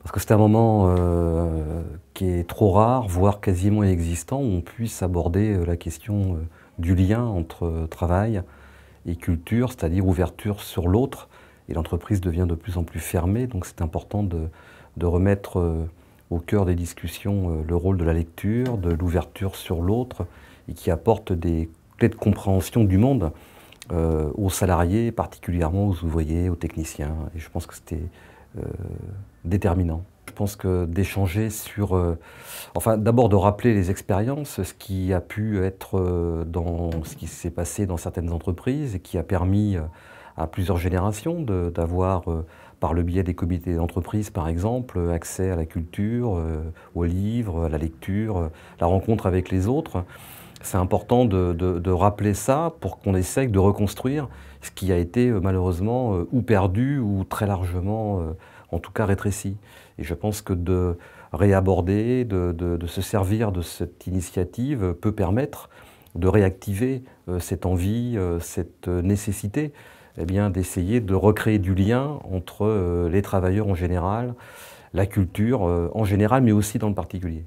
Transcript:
Parce que c'est un moment euh, qui est trop rare, voire quasiment inexistant, où on puisse aborder euh, la question euh, du lien entre travail et culture, c'est-à-dire ouverture sur l'autre. Et l'entreprise devient de plus en plus fermée, donc c'est important de, de remettre au cœur des discussions le rôle de la lecture, de l'ouverture sur l'autre, et qui apporte des clés de compréhension du monde aux salariés, particulièrement aux ouvriers, aux techniciens. Et je pense que c'était euh, déterminant. Je pense que d'échanger sur, euh, enfin d'abord de rappeler les expériences, ce qui a pu être euh, dans ce qui s'est passé dans certaines entreprises et qui a permis à plusieurs générations d'avoir, par le biais des comités d'entreprise par exemple, accès à la culture, aux livres, à la lecture, la rencontre avec les autres c'est important de, rappeler ça pour qu'on essaye de reconstruire ce qui a été euh, malheureusement euh, ou perdu ou très largement, euh, en tout cas, rétréci. Et je pense que de réaborder, de, se servir de cette initiative peut permettre de réactiver cette envie, cette nécessité eh bien, d'essayer de recréer du lien entre les travailleurs en général, la culture en général, mais aussi dans le particulier.